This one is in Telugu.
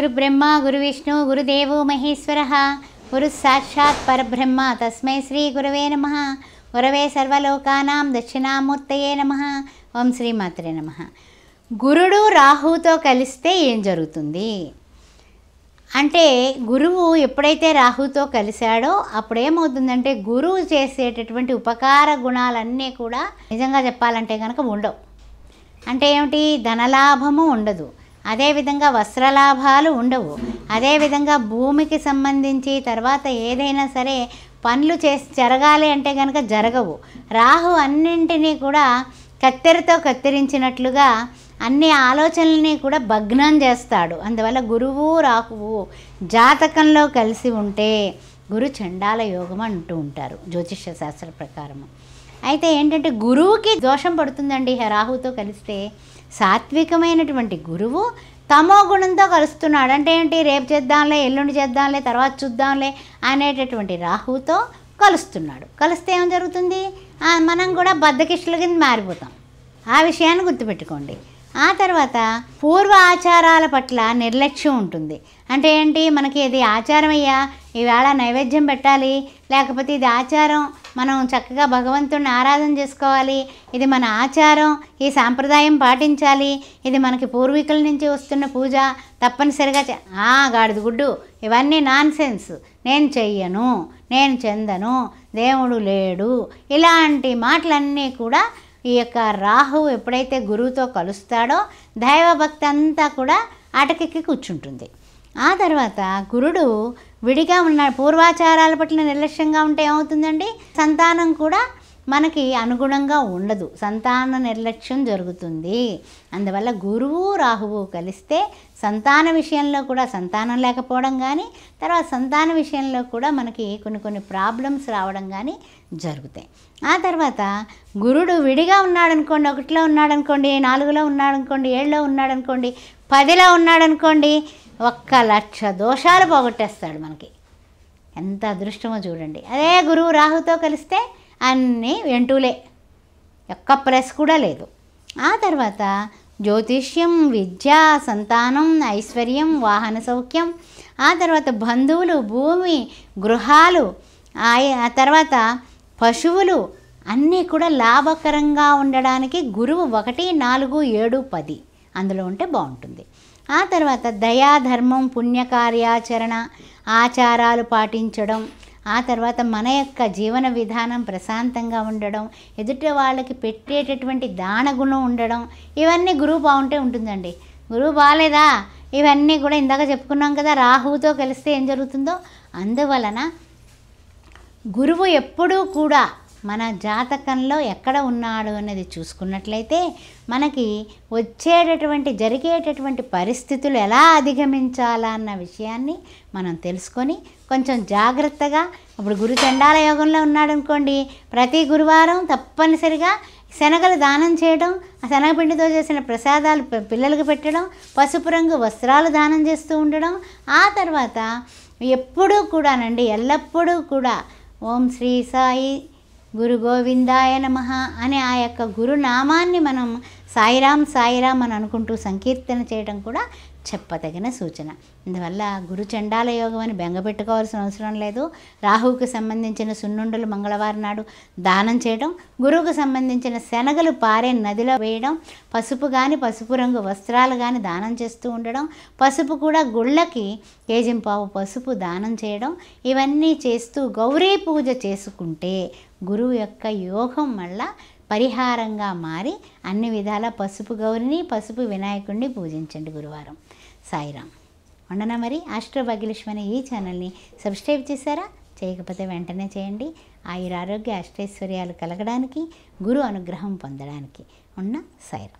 గురుబ్రహ్మ విష్ణు గురుదేవో మహేశ్వర సాక్షాత్ పరబ్రహ్మ తస్మై శ్రీ గురవే నమ గురవే సర్వలోకానాం దక్షిణామూర్తయే నమ ఓం శ్రీమాత్రే నమ గురుడు రాహుతో కలిస్తే ఏం జరుగుతుంది అంటే గురువు ఎప్పుడైతే రాహుతో కలిశాడో అప్పుడేమవుతుందంటే గురువు చేసేటటువంటి ఉపకార గుణాలన్నీ కూడా నిజంగా చెప్పాలంటే కనుక ఉండవు అంటే ఏమిటి ధనలాభము ఉండదు అదేవిధంగా వస్త్రలాభాలు ఉండవు అదేవిధంగా భూమికి సంబంధించి తర్వాత ఏదైనా సరే పనులు చేసి జరగాలి అంటే కనుక జరగవు రాహు అన్నింటినీ కూడా కత్తెరతో కత్తిరించినట్లుగా అన్ని ఆలోచనల్ని కూడా భగ్నం చేస్తాడు అందువల్ల గురువు రాహువు జాతకంలో కలిసి ఉంటే గురు చండాల యోగం అంటూ ఉంటారు జ్యోతిష్య శాస్త్ర ప్రకారము అయితే ఏంటంటే గురువుకి దోషం పడుతుందండి రాహుతో కలిస్తే సాత్వికమైనటువంటి గురువు తమో గుణంతో కలుస్తున్నాడు అంటే ఏంటి రేపు చేద్దాంలే ఎల్లుండి చేద్దాంలే తర్వాత చూద్దాంలే అనేటటువంటి రాహుతో కలుస్తున్నాడు కలిస్తే ఏం జరుగుతుంది మనం కూడా బద్దకిష్టుల కింద మారిపోతాం ఆ విషయాన్ని గుర్తుపెట్టుకోండి ఆ తర్వాత పూర్వ ఆచారాల పట్ల నిర్లక్ష్యం ఉంటుంది అంటే ఏంటి మనకి ఇది ఆచారం అయ్యా ఈవేళ నైవేద్యం పెట్టాలి లేకపోతే ఇది ఆచారం మనం చక్కగా భగవంతుడిని ఆరాధన చేసుకోవాలి ఇది మన ఆచారం ఈ సాంప్రదాయం పాటించాలి ఇది మనకి పూర్వీకుల నుంచి వస్తున్న పూజ తప్పనిసరిగా ఆ గాడిది గుడ్డు ఇవన్నీ నాన్ సెన్స్ నేను చెయ్యను నేను చెందను దేవుడు లేడు ఇలాంటి మాటలన్నీ కూడా ఈ యొక్క రాహువు ఎప్పుడైతే గురువుతో కలుస్తాడో దైవభక్తి అంతా కూడా అటకెక్కి కూర్చుంటుంది ఆ తర్వాత గురుడు విడిగా ఉన్న పూర్వాచారాల పట్ల నిర్లక్ష్యంగా ఉంటే ఏమవుతుందండి సంతానం కూడా మనకి అనుగుణంగా ఉండదు సంతాన నిర్లక్ష్యం జరుగుతుంది అందువల్ల గురువు రాహువు కలిస్తే సంతాన విషయంలో కూడా సంతానం లేకపోవడం కానీ తర్వాత సంతాన విషయంలో కూడా మనకి కొన్ని కొన్ని ప్రాబ్లమ్స్ రావడం కానీ జరుగుతాయి ఆ తర్వాత గురుడు విడిగా ఉన్నాడనుకోండి ఒకటిలో ఉన్నాడనుకోండి నాలుగులో ఉన్నాడనుకోండి ఏళ్ళలో ఉన్నాడనుకోండి పదిలో ఉన్నాడనుకోండి ఒక్క లక్ష దోషాలు పోగొట్టేస్తాడు మనకి ఎంత అదృష్టమో చూడండి అదే గురువు రాహుతో కలిస్తే అన్నీ వెంటూలే ఒక్క ప్రెస్ కూడా లేదు ఆ తర్వాత జ్యోతిష్యం విద్య సంతానం ఐశ్వర్యం వాహన సౌఖ్యం ఆ తర్వాత బంధువులు భూమి గృహాలు ఆ తర్వాత పశువులు అన్నీ కూడా లాభకరంగా ఉండడానికి గురువు ఒకటి నాలుగు ఏడు పది అందులో ఉంటే బాగుంటుంది ఆ తర్వాత దయాధర్మం పుణ్యకార్యాచరణ ఆచారాలు పాటించడం ఆ తర్వాత మన యొక్క జీవన విధానం ప్రశాంతంగా ఉండడం ఎదుట వాళ్ళకి పెట్టేటటువంటి దానగుణం ఉండడం ఇవన్నీ గురువు బాగుంటే ఉంటుందండి గురువు బాగాలేదా ఇవన్నీ కూడా ఇందాక చెప్పుకున్నాం కదా రాహువుతో కలిస్తే ఏం జరుగుతుందో అందువలన గురువు ఎప్పుడూ కూడా మన జాతకంలో ఎక్కడ ఉన్నాడు అనేది చూసుకున్నట్లయితే మనకి వచ్చేటటువంటి జరిగేటటువంటి పరిస్థితులు ఎలా అధిగమించాలా అన్న విషయాన్ని మనం తెలుసుకొని కొంచెం జాగ్రత్తగా ఇప్పుడు గురు చండాల యోగంలో ఉన్నాడు అనుకోండి ప్రతి గురువారం తప్పనిసరిగా శనగలు దానం చేయడం ఆ శనగపిండితో చేసిన ప్రసాదాలు పిల్లలకు పెట్టడం పసుపు రంగు వస్త్రాలు దానం చేస్తూ ఉండడం ఆ తర్వాత ఎప్పుడూ కూడానండి ఎల్లప్పుడూ కూడా ఓం శ్రీ సాయి గురు గోవిందాయ నమ అనే ఆ యొక్క గురునామాన్ని మనం సాయిరాం సాయిరాం అని అనుకుంటూ సంకీర్తన చేయడం కూడా చెప్పదగిన సూచన ఇందువల్ల గురు చండాల యోగం అని బెంగపెట్టుకోవాల్సిన అవసరం లేదు రాహువుకు సంబంధించిన సున్నుండలు మంగళవారం నాడు దానం చేయడం గురువుకు సంబంధించిన శనగలు పారే నదిలో వేయడం పసుపు కానీ పసుపు రంగు వస్త్రాలు కానీ దానం చేస్తూ ఉండడం పసుపు కూడా గుళ్ళకి కేజింపావు పసుపు దానం చేయడం ఇవన్నీ చేస్తూ గౌరీ పూజ చేసుకుంటే గురువు యొక్క యోగం మళ్ళా పరిహారంగా మారి అన్ని విధాల పసుపు గౌరిని పసుపు వినాయకుడిని పూజించండి గురువారం సాయిరాం ఉండనా మరి ఆస్ట్రో భాగ్యలక్ష్మి ఈ ఛానల్ని సబ్స్క్రైబ్ చేశారా చేయకపోతే వెంటనే చేయండి ఆయురారోగ్య అష్టైశ్వర్యాలు కలగడానికి గురు అనుగ్రహం పొందడానికి ఉన్న సైరం